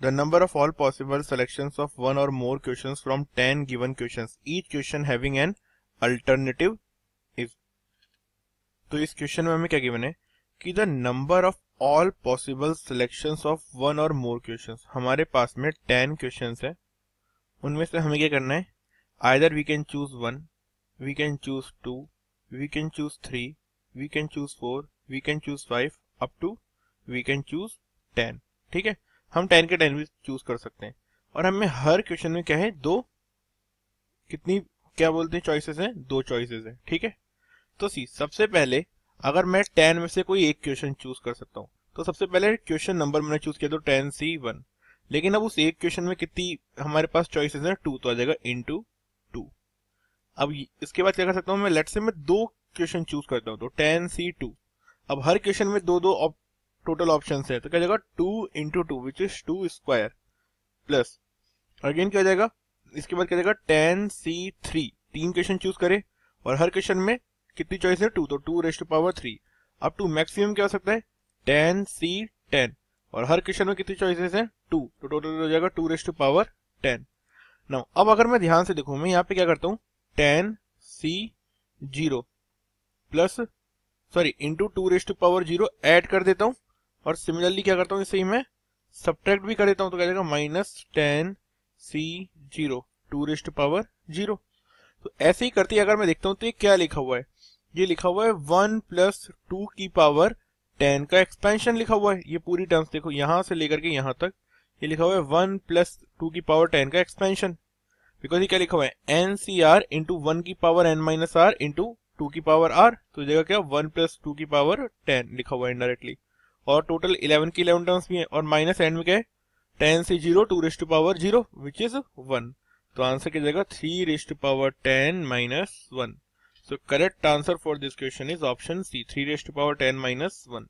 The number of all possible selections of one or more questions from 10 given questions, each question having an alternative is. तो इस question में हमें क्या given है कि the number of all possible selection of one और more question हमारे पास में टेन क्वेश्चन है उनमें से हमें क्या करना है either we can choose one we can choose two we can choose three we can choose four we can choose five up to we can choose ten ठीक है हम टेन के टेन भी चूज कर सकते हैं और हमें हर क्वेश्चन में क्या है दो कितनी क्या बोलते हैं चॉइसेस हैं दो चॉइसेस हैं ठीक है तो सी सबसे पहले अगर मैं टेन में से कोई एक क्वेश्चन चूज कर सकता हूँ तो सबसे पहले क्वेश्चन नंबर मैंने चूज किया तो टेन सी वन लेकिन अब उस एक क्वेश्चन में कितनी हमारे पास चॉइसेस हैं टू तो आ जाएगा इन टू टू अब इसके बाद क्या कर सकता हूँ मैं लेट से मैं दो क्वेश्चन चूज करता हूँ तो टेन सी टू अब हर क्वेश्चन में दो दो टोटल ऑप्शन है तो क्या जाएगा two into two which is two square plus again क्या जाएगा इसके बाद क्या जाएगा टेन सी थ्री तीन क्वेश्चन चूज करें और हर क्वेश्चन में कितनी चॉइस है टू तो टू रेस्ट पावर थ्री अब टू मैक्सिमम क्या हो सकता है टेन सी टेन और हर क्वेश्चन में कितनी चॉइसेस है टू तो टोटल हो जाएगा टू रेस्ट पावर टेन ना अब अगर मैं ध्यान से देखू मैं यहाँ पे क्या करता हूँ ten C zero plus sorry into two raised power zero add कर देता हूँ और सिमिलरली क्या करता हूँ इसे ही मैं सब्ट्रैक्ट भी कर देता हूँ तो क्या जाएगा minus ten C zero two raised power zero तो ऐसे ही करते अगर मैं देखता हूँ तो ये क्या लिखा हुआ है ये लिखा हुआ है वन प्लस टू की पावर टेन का एक्सपेंशन लिखा हुआ है ये पूरी टर्म्स देखो यहां से लेकर के यहां तक ये लिखा हुआ है वन प्लस टू की पावर टेन का एक्सपेंशन बिकॉज ये क्या लिखा हुआ है n C r into one की power n minus r into two की पावर आर तो जगह क्या वन प्लस टू की पावर टेन लिखा हुआ है इंडायरेक्टली और टोटल इलेवन की इलेवन टर्म्स भी हैं और माइनस एंड में क्या है टेन से zero two raised power zero which is one तो आंसर की जगह three raised power ten minus one so correct answer for this question is option C three raised power ten minus one